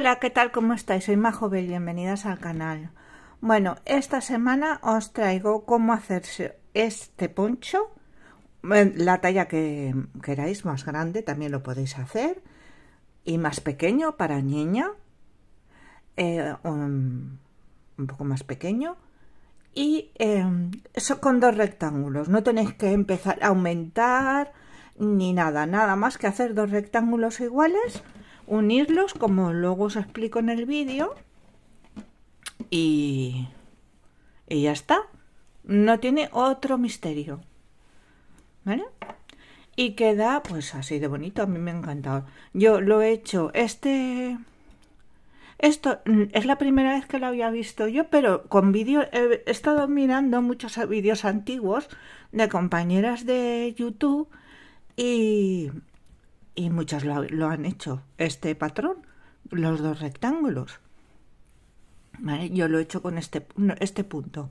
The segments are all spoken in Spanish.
Hola, ¿qué tal? ¿Cómo estáis? Soy Majo bienvenidas al canal. Bueno, esta semana os traigo cómo hacerse este poncho, eh, la talla que queráis, más grande también lo podéis hacer, y más pequeño para niña, eh, un, poco más pequeño, y eso em, con dos rectángulos, no tenéis que empezar a aumentar ni nada, nada más que hacer dos rectángulos iguales unirlos como luego os explico en el vídeo y, y ya está. No tiene otro misterio. ¿Vale? Y queda pues así de bonito, a mí me ha encantado. Yo lo he hecho, este... Esto mm, es la primera vez que lo había visto yo, pero con vídeo he estado mirando muchos vídeos antiguos de compañeras de YouTube y y muchas lo, han hecho, este patrón, los dos rectángulos. ¿Vale? Yo lo he hecho con este, este punto,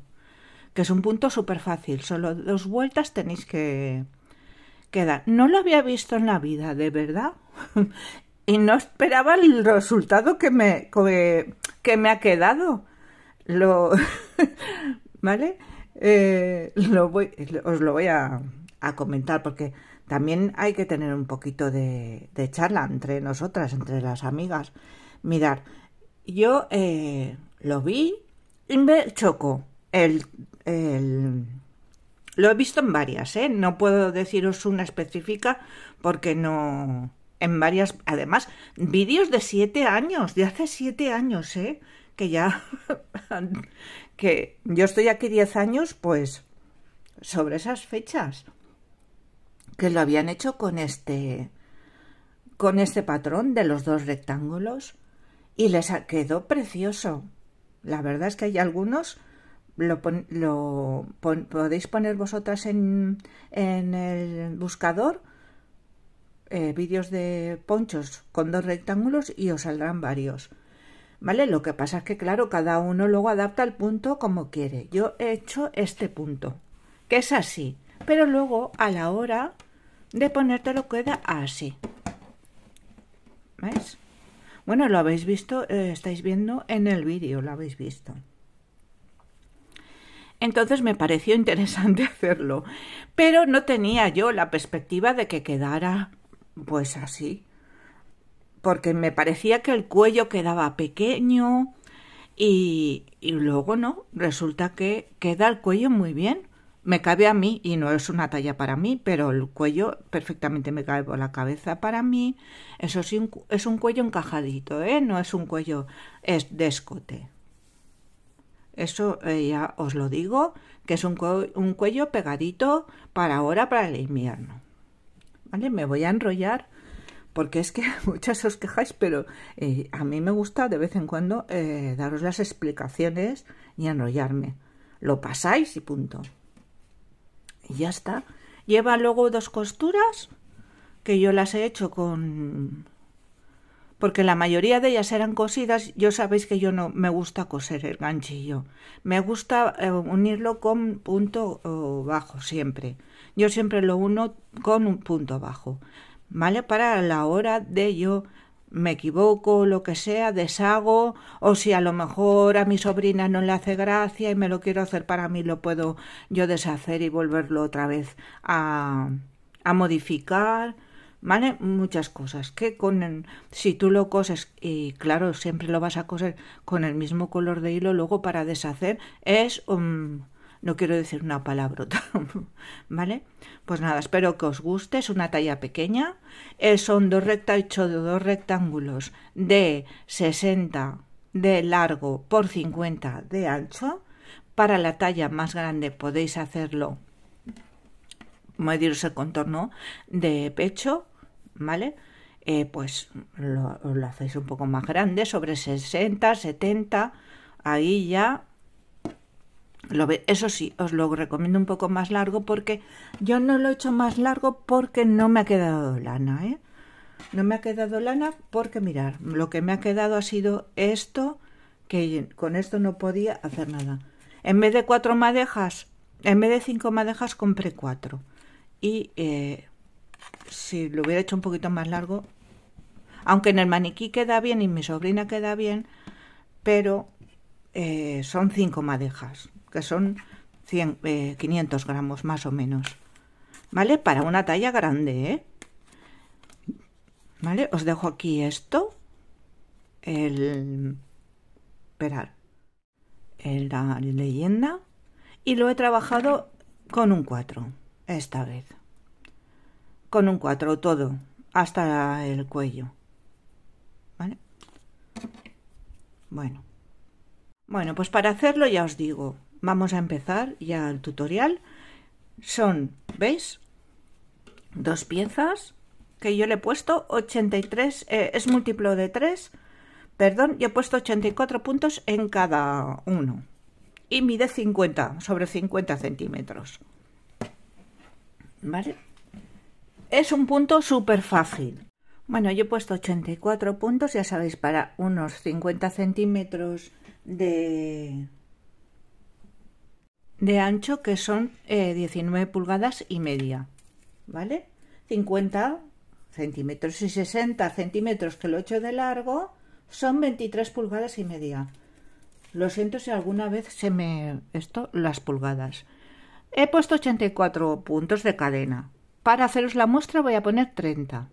que es un punto súper fácil, solo dos vueltas tenéis que, quedar No lo había visto en la vida, de verdad, y no esperaba el resultado que me, que me ha quedado. Lo, ¿Vale? Eh, lo voy, os lo voy a comentar porque también hay que tener un poquito de, charla entre nosotras, entre las amigas. Mirar, yo eh, lo vi y me El, el, lo he visto en varias, ¿eh? No puedo deciros una específica porque no... En varias, además, vídeos de siete años, de hace siete años, ¿eh? Que ya... que yo estoy aquí diez años, pues, sobre esas fechas que lo habían hecho con este con este patrón de los dos rectángulos y les quedó precioso. La verdad es que hay algunos lo, podéis poner vosotras en, en el buscador eh, vídeos de ponchos con dos rectángulos y os saldrán varios. ¿Vale? Lo que pasa es que, claro, cada uno luego adapta el punto como quiere. Yo he hecho este punto, que es así. Pero luego, a la hora de ponértelo queda así. ¿Veis? Bueno, lo habéis visto, eh, estáis viendo en el vídeo, lo habéis visto. Entonces me pareció interesante hacerlo, pero no tenía yo la perspectiva de que quedara pues así, porque me parecía que el cuello quedaba pequeño y luego no, resulta que queda el cuello muy bien me cabe a mí y no es una talla para mí, pero el cuello perfectamente me cabe por la cabeza para mí. Eso sí, es un cuello encajadito, ¿eh? No es un cuello es de escote. Eso eh, ya os lo digo, que es un, cuello pegadito para ahora, para el invierno. ¿Vale? Me voy a enrollar porque es que muchas os quejáis, pero eh, a mí me gusta de vez en cuando eh, daros las explicaciones y enrollarme. Lo pasáis y punto y ya está. Lleva luego dos costuras que yo las he hecho con... Porque la mayoría de ellas eran cosidas, yo sabéis que yo no me gusta coser el ganchillo, me gusta eh, unirlo con punto bajo siempre. Yo siempre lo uno con un punto bajo, ¿vale? Para la hora de yo me equivoco, lo que sea, deshago, o si a lo mejor a mi sobrina no le hace gracia y me lo quiero hacer para mí, lo puedo yo deshacer y volverlo otra vez a, a modificar, ¿vale? Muchas cosas que con si tú lo coses y claro, siempre lo vas a coser con el mismo color de hilo, luego para deshacer es no quiero decir una palabra, ¿vale? Pues nada, espero que os guste, es una talla pequeña, eh, son dos hecho de dos rectángulos de 60 de largo por 50 de ancho. Para la talla más grande podéis hacerlo, mediros el contorno de pecho, ¿vale? Eh, pues lo, lo hacéis un poco más grande, sobre 60, 70, ahí ya eso sí, os lo recomiendo un poco más largo porque yo no lo he hecho más largo porque no me ha quedado lana, ¿eh? No me ha quedado lana porque mirar, lo que me ha quedado ha sido esto, que con esto no podía hacer nada. En vez de cuatro madejas, en vez de cinco madejas compré cuatro. Y eh, si lo hubiera hecho un poquito más largo, aunque en el maniquí queda bien y mi sobrina queda bien, pero eh, son cinco madejas que son 500 eh, gramos más o menos. ¿Vale? Para una talla grande, ¿eh? ¿Vale? Os dejo aquí esto. El... Esperar. la leyenda. Y lo he trabajado con un 4. Esta vez. Con un 4 todo. Hasta el cuello. ¿Vale? Bueno. Bueno, pues para hacerlo ya os digo. Vamos a empezar ya el tutorial. Son, ¿veis? Dos piezas que yo le he puesto 83, eh, es múltiplo de 3, perdón, yo he puesto 84 puntos en cada uno. Y mide 50, sobre 50 centímetros. ¿Vale? Es un punto súper fácil. Bueno, yo he puesto 84 puntos, ya sabéis, para unos 50 centímetros de, de ancho que son eh, 19 pulgadas y media, ¿vale? 50 centímetros y 60 centímetros que lo hecho de largo son 23 pulgadas y media. Lo siento si alguna vez se me... esto, las pulgadas. He puesto 84 puntos de cadena. Para haceros la muestra voy a poner 30.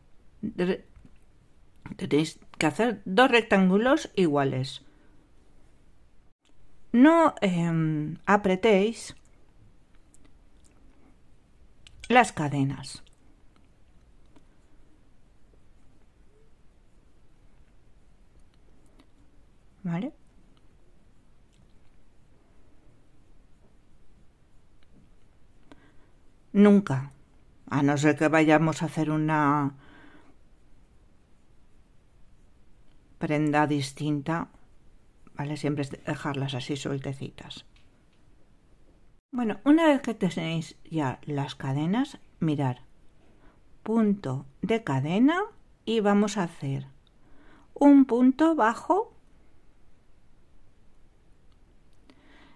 Tenéis que hacer dos rectángulos iguales no em, apretéis las cadenas. ¿Vale? Nunca, a no ser que vayamos a hacer una prenda distinta ¿vale? Siempre es dejarlas así sueltecitas. Bueno, una vez que tenéis ya las cadenas, mirar, punto de cadena y vamos a hacer un punto bajo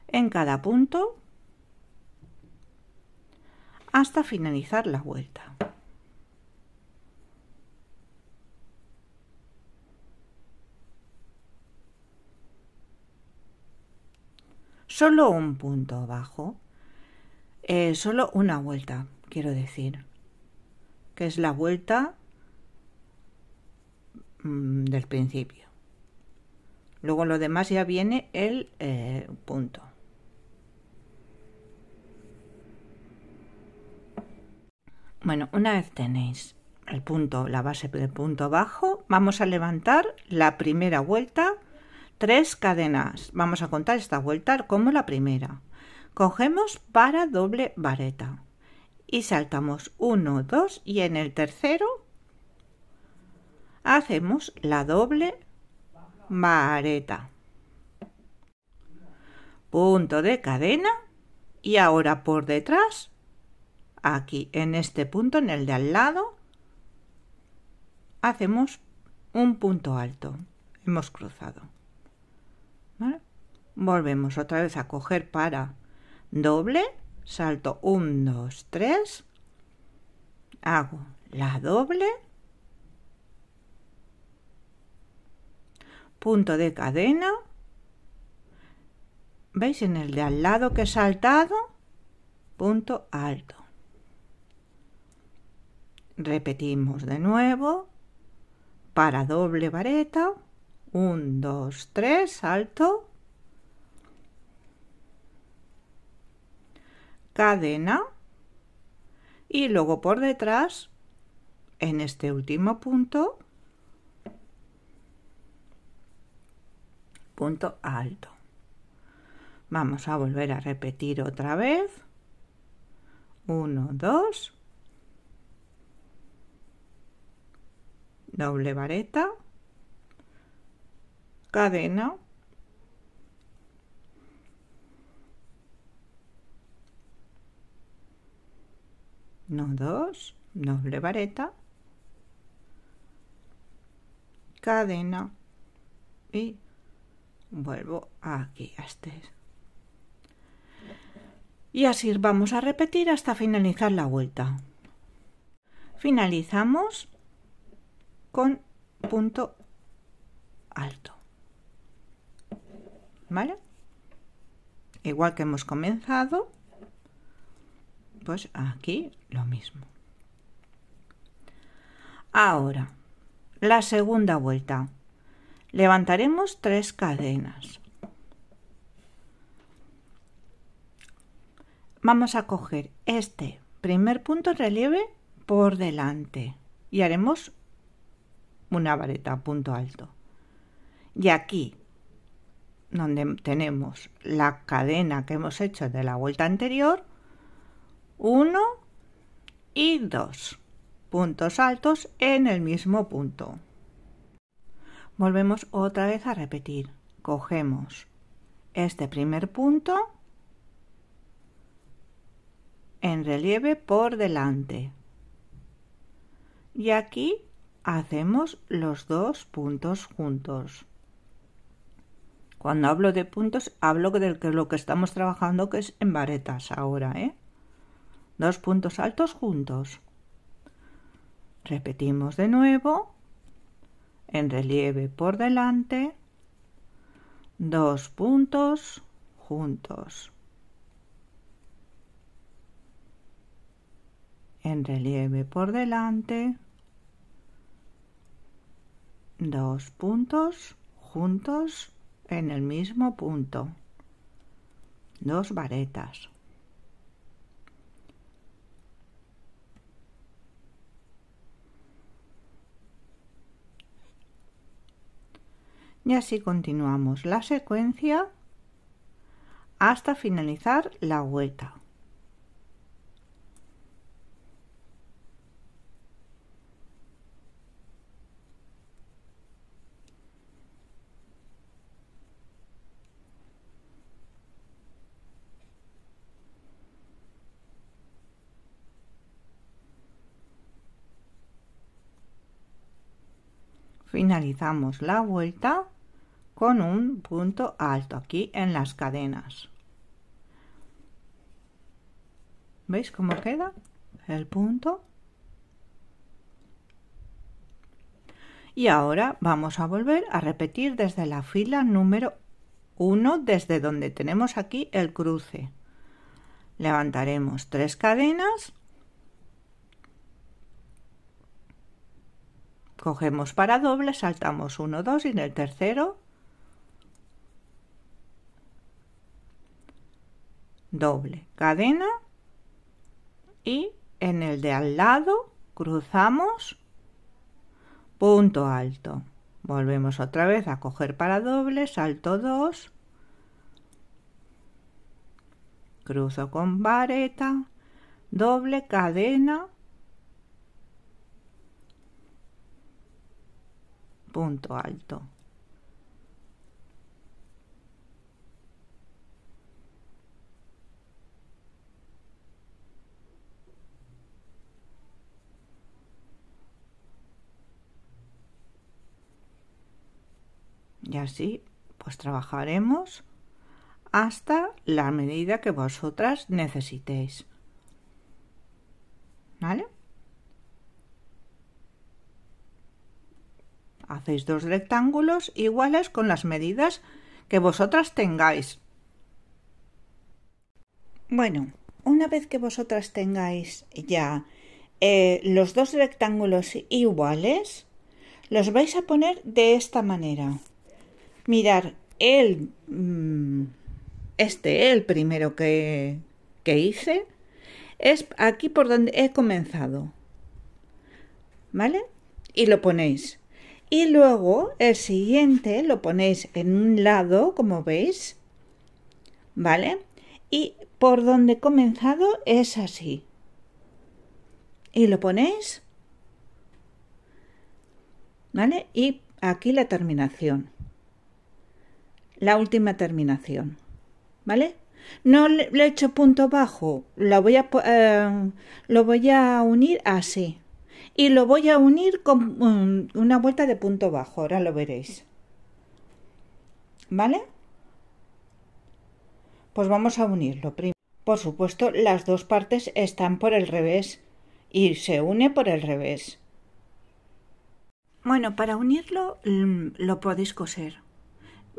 en cada punto hasta finalizar la vuelta. solo un punto bajo, eh, solo una vuelta, quiero decir, que es la vuelta mm, del principio. Luego lo demás ya viene el eh, punto. Bueno, una vez tenéis el punto, la base del punto bajo, vamos a levantar la primera vuelta tres cadenas. Vamos a contar esta vuelta como la primera. Cogemos para doble vareta y saltamos 1, 2 y en el tercero hacemos la doble vareta. Punto de cadena y ahora por detrás, aquí en este punto, en el de al lado, hacemos un punto alto. Hemos cruzado. Volvemos otra vez a coger para doble, salto 1, 2, 3, hago la doble, punto de cadena, ¿veis? En el de al lado que he saltado, punto alto. Repetimos de nuevo, para doble vareta, 1, 2, 3, salto, cadena y luego por detrás, en este último punto, punto alto. Vamos a volver a repetir otra vez. 1, 2, doble vareta, cadena, dos 2, doble vareta, cadena y vuelvo aquí a este. Y así vamos a repetir hasta finalizar la vuelta. Finalizamos con punto alto. ¿Vale? Igual que hemos comenzado, aquí lo mismo. Ahora, la segunda vuelta. Levantaremos tres cadenas. Vamos a coger este primer punto relieve por delante y haremos una vareta punto alto. Y aquí, donde tenemos la cadena que hemos hecho de la vuelta anterior, 1 y dos puntos altos en el mismo punto. Volvemos otra vez a repetir. Cogemos este primer punto en relieve por delante. Y aquí hacemos los dos puntos juntos. Cuando hablo de puntos, hablo de lo que estamos trabajando, que es en varetas ahora, ¿eh? dos puntos altos juntos. Repetimos de nuevo, en relieve por delante, dos puntos juntos. En relieve por delante, dos puntos juntos en el mismo punto. Dos varetas. y así continuamos la secuencia hasta finalizar la vuelta. finalizamos la vuelta con un punto alto aquí en las cadenas. ¿Veis cómo queda el punto? Y ahora vamos a volver a repetir desde la fila número 1, desde donde tenemos aquí el cruce. Levantaremos tres cadenas, cogemos para doble, saltamos 1, 2 y en el tercero doble cadena y en el de al lado cruzamos punto alto volvemos otra vez a coger para doble salto 2 cruzo con vareta doble cadena punto alto Y así, pues trabajaremos hasta la medida que vosotras necesitéis. ¿Vale? Hacéis dos rectángulos iguales con las medidas que vosotras tengáis. Bueno, una vez que vosotras tengáis ya eh, los dos rectángulos iguales, los vais a poner de esta manera. Mirar, el, mm, este, el primero que, que hice, es aquí por donde he comenzado. ¿Vale? Y lo ponéis. Y luego el siguiente lo ponéis en un lado, como veis. ¿Vale? Y por donde he comenzado es así. Y lo ponéis. ¿Vale? Y aquí la terminación la última terminación. ¿Vale? No le, he hecho punto bajo, lo voy em, lo voy a unir así. Y lo voy a unir con mm, una vuelta de punto bajo, ahora lo veréis. ¿Vale? Pues vamos a unirlo. Por supuesto, las dos partes están por el revés y se une por el revés. Bueno, para unirlo mm, lo podéis coser.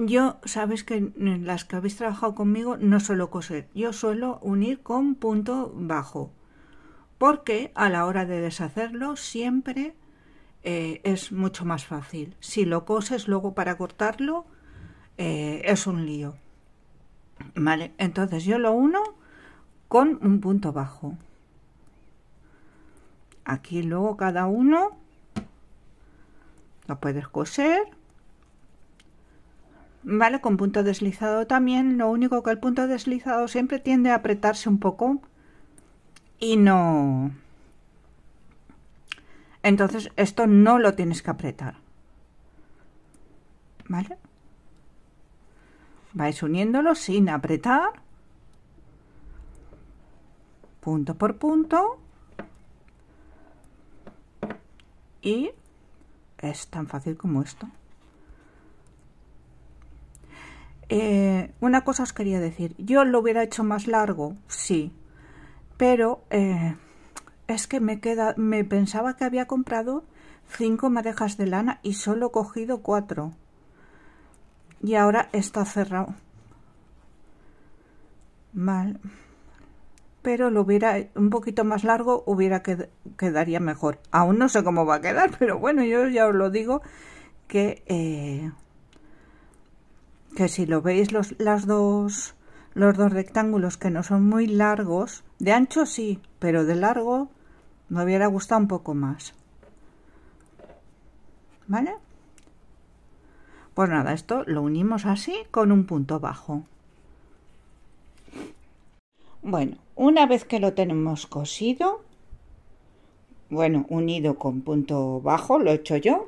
Yo, sabes que en las que habéis trabajado conmigo no suelo coser, yo suelo unir con punto bajo, porque a la hora de deshacerlo siempre eh, es mucho más fácil. Si lo coses luego para cortarlo, eh, es un lío. Vale, entonces yo lo uno con un punto bajo. Aquí luego cada uno lo puedes coser Vale, con punto deslizado también, lo único que el punto deslizado siempre tiende a apretarse un poco y no... Entonces esto no lo tienes que apretar. ¿Vale? Vais uniéndolo sin apretar. Punto por punto. Y es tan fácil como esto. Eh, una cosa os quería decir, yo lo hubiera hecho más largo, sí, pero eh, es que me queda, me pensaba que había comprado cinco madejas de lana y solo he cogido cuatro. Y ahora está cerrado. Mal. Pero lo hubiera un poquito más largo, hubiera que quedaría mejor. Aún no sé cómo va a quedar, pero bueno, yo ya os lo digo que eh, que si lo veis los, dos, los dos rectángulos que no son muy largos, de ancho sí, pero de largo me hubiera gustado un poco más. ¿Vale? Pues nada, esto lo unimos así con un punto bajo. Bueno, una vez que lo tenemos cosido, bueno, unido con punto bajo, lo he hecho yo.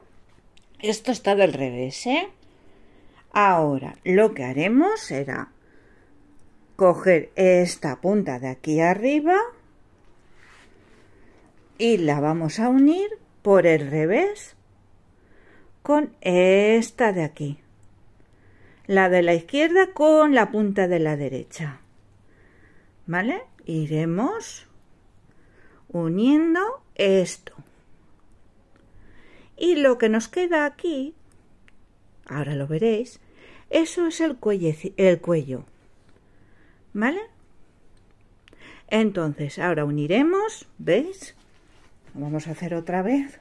Esto está del revés, ¿eh? Ahora lo que haremos será coger esta punta de aquí arriba y la vamos a unir por el revés con esta de aquí. La de la izquierda con la punta de la derecha. ¿Vale? Iremos uniendo esto. Y lo que nos queda aquí ahora lo veréis, eso es el, el cuello. ¿Vale? Entonces, ahora uniremos, ¿veis? vamos a hacer otra vez.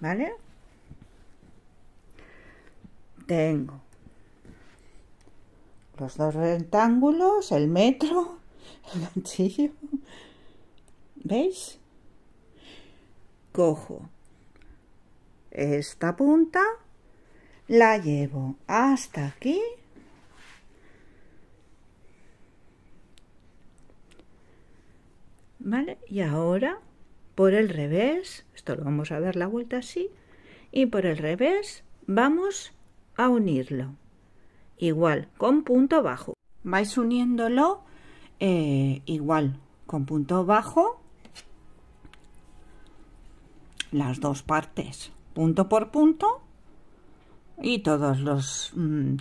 ¿Vale? Tengo los dos rectángulos, el metro, el ganchillo. ¿Veis? Cojo esta punta la llevo hasta aquí ¿vale? Y ahora por el revés, esto lo vamos a dar la vuelta así, y por el revés vamos a unirlo. Igual, con punto bajo. Vais uniéndolo eh, igual, con punto bajo, las dos partes, punto por punto, y todos los mm,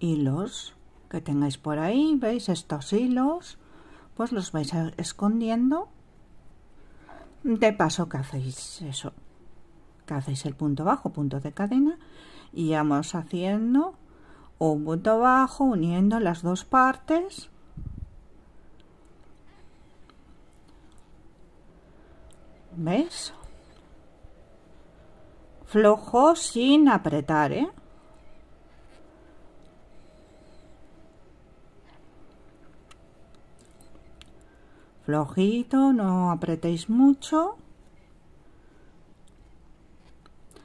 hilos que tengáis por ahí, veis estos hilos, pues los vais escondiendo de paso que hacéis eso, que hacéis el punto bajo, punto de cadena y vamos haciendo un punto bajo uniendo las dos partes ¿Ves? flojo sin apretar, ¿eh? Flojito, no apretéis mucho.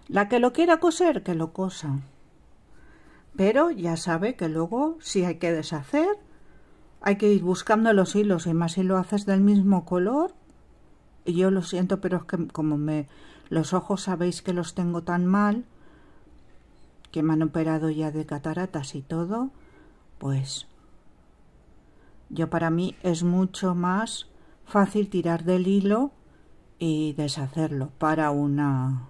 La que lo quiera coser, que lo cosa. Pero ya sabe que luego, si hay que deshacer, hay que ir buscando los hilos. Y más si lo haces del mismo color. Y yo lo siento, pero es que como me los ojos sabéis que los tengo tan mal, que me han operado ya de cataratas y todo, pues yo para mí es mucho más fácil tirar del hilo y deshacerlo para una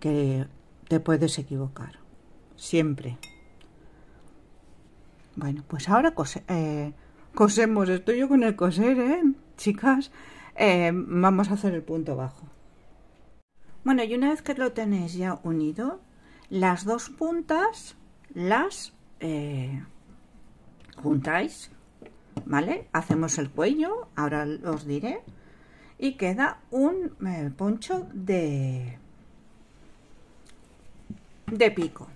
que te puedes equivocar siempre bueno pues ahora eh, cosemos estoy yo con el coser eh chicas eh, vamos a hacer el punto bajo bueno, y una vez que lo tenéis ya unido, las dos puntas las eh, juntáis, ¿vale? Hacemos el cuello, ahora os diré, y queda un eh, poncho de, de pico,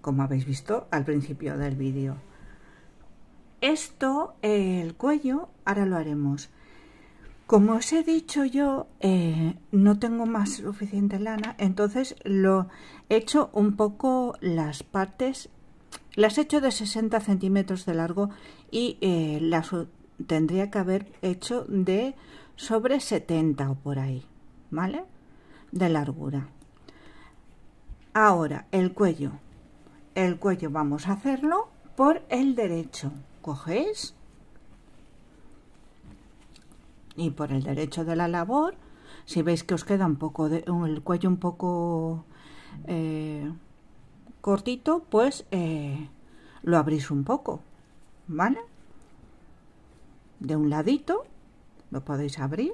como habéis visto al principio del vídeo. Esto, el cuello, ahora lo haremos. Como os he dicho yo, eh, no tengo más suficiente lana, entonces lo he hecho un poco las partes, las he hecho de 60 centímetros de largo y eh, las tendría que haber hecho de sobre 70 o por ahí, ¿vale? De largura. Ahora, el cuello. El cuello vamos a hacerlo por el derecho. Cogéis y por el derecho de la labor, si veis que os queda un poco de, el cuello un poco eh, cortito, pues eh, lo abrís un poco, ¿vale? De un ladito lo podéis abrir.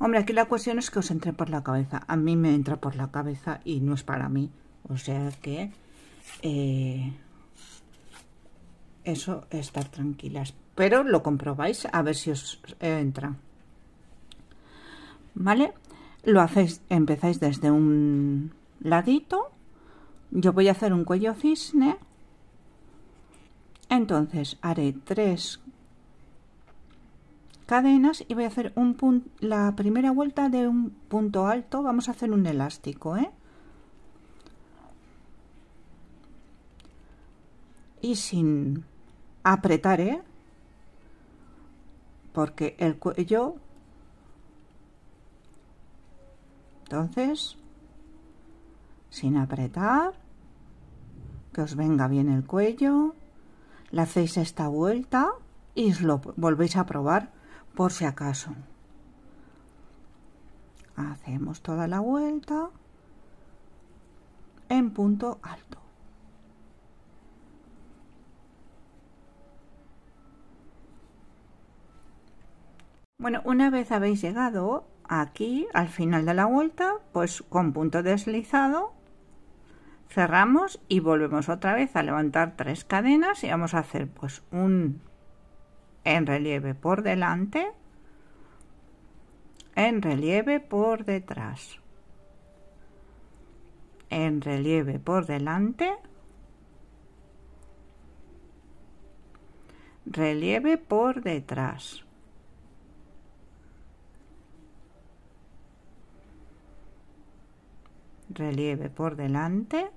Hombre, aquí la cuestión es que os entre por la cabeza. A mí me entra por la cabeza y no es para mí. O sea que eh, eso, estar tranquilas pero lo comprobáis a ver si os eh, entra. ¿Vale? Lo hacéis, empezáis desde un ladito. Yo voy a hacer un cuello cisne. Entonces haré tres cadenas y voy a hacer un punto, la primera vuelta de un punto alto. Vamos a hacer un elástico, ¿eh? Y sin apretar, ¿eh? porque el cuello entonces sin apretar que os venga bien el cuello le hacéis esta vuelta y os lo volvéis a probar por si acaso hacemos toda la vuelta en punto alto Bueno, una vez habéis llegado aquí al final de la vuelta, pues con punto deslizado cerramos y volvemos otra vez a levantar tres cadenas y vamos a hacer pues un en relieve por delante, en relieve por detrás, en relieve por delante, relieve por detrás relieve por delante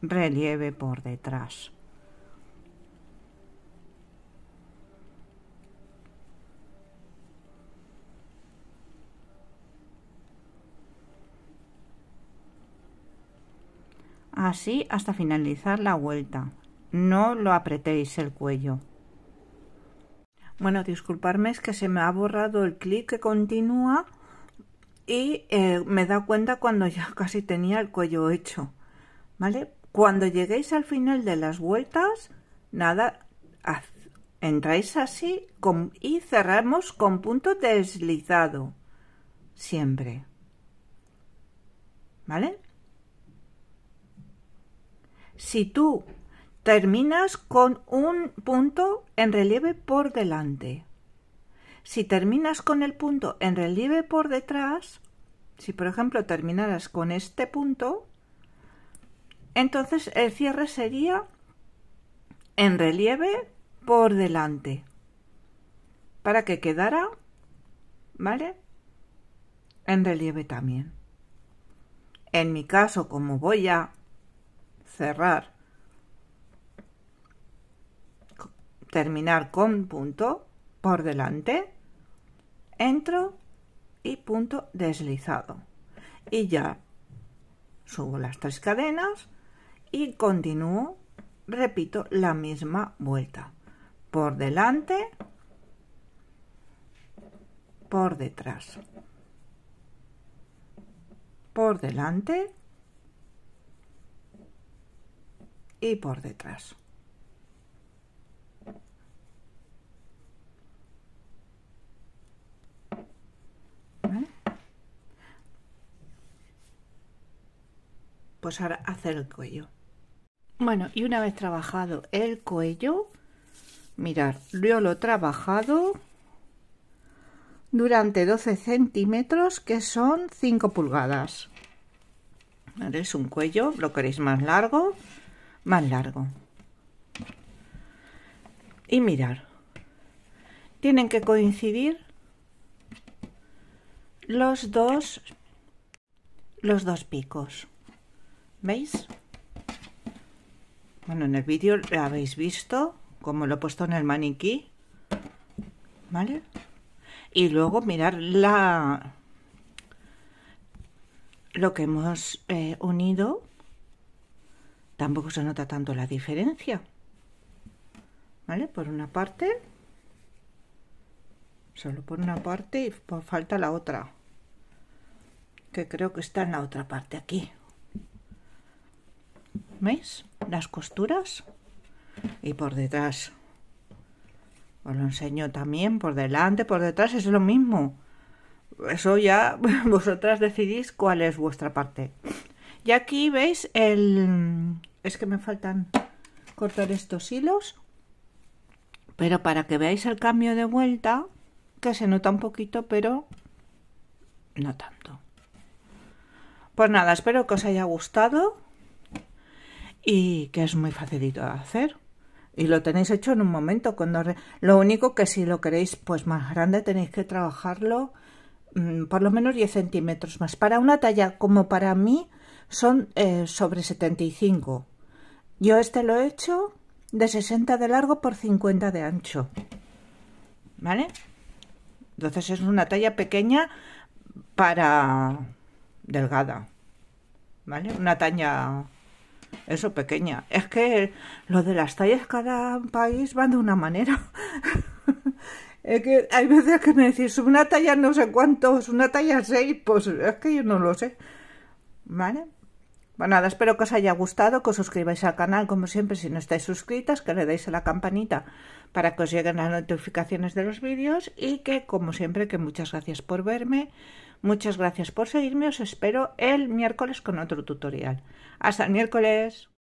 relieve por detrás así hasta finalizar la vuelta no lo apretéis el cuello bueno, disculparme, es que se me ha borrado el clic que continúa y eh, me da cuenta cuando ya casi tenía el cuello hecho. ¿Vale? Cuando lleguéis al final de las vueltas, nada, entráis así y cerramos con punto deslizado. Siempre. ¿Vale? Si tú terminas con un punto en relieve por delante. Si terminas con el punto en relieve por detrás, si por ejemplo terminaras con este punto, entonces el cierre sería en relieve por delante para que quedara, ¿vale? En relieve también. En mi caso, como voy a cerrar terminar con punto por delante, entro y punto deslizado. Y ya subo las tres cadenas y continúo, repito, la misma vuelta. Por delante, por detrás. Por delante y por detrás. ahora hacer el cuello. Bueno, y una vez trabajado el cuello, mirar, yo lo he trabajado durante 12 centímetros, que son 5 pulgadas. es un cuello, lo queréis más largo, más largo. Y mirar, tienen que coincidir los dos, los dos picos. ¿Veis? Bueno, en el vídeo habéis visto como lo he puesto en el maniquí. ¿Vale? Y luego mirar la... Lo que hemos eh, unido. Tampoco se nota tanto la diferencia. ¿Vale? Por una parte. Solo por una parte y por falta la otra. Que creo que está en la otra parte aquí. ¿Veis? Las costuras. Y por detrás. Os lo enseño también, por delante, por detrás, es lo mismo. Eso ya vosotras decidís cuál es vuestra parte. Y aquí veis el... Es que me faltan cortar estos hilos. Pero para que veáis el cambio de vuelta, que se nota un poquito, pero no tanto. Pues nada, espero que os haya gustado y que es muy facilito de hacer. Y lo tenéis hecho en un momento. Cuando Lo único que si lo queréis pues más grande tenéis que trabajarlo mm, por lo menos 10 centímetros más. Para una talla como para mí son eh, setenta sobre 75. Yo este lo he hecho de 60 de largo por 50 de ancho. ¿Vale? Entonces es una talla pequeña para delgada. ¿Vale? Una talla eso pequeña. Es que lo de las tallas cada país van de una manera. es que hay veces que me decís una talla no sé cuántos, una talla seis pues es que yo no lo sé. ¿Vale? Bueno, pues nada, espero que os haya gustado, que os suscribáis al canal, como siempre, si no estáis suscritas, que le deis a la campanita para que os lleguen las notificaciones de los vídeos y que, como siempre, que muchas gracias por verme, Muchas gracias por seguirme, os espero el miércoles con otro tutorial. Hasta el miércoles.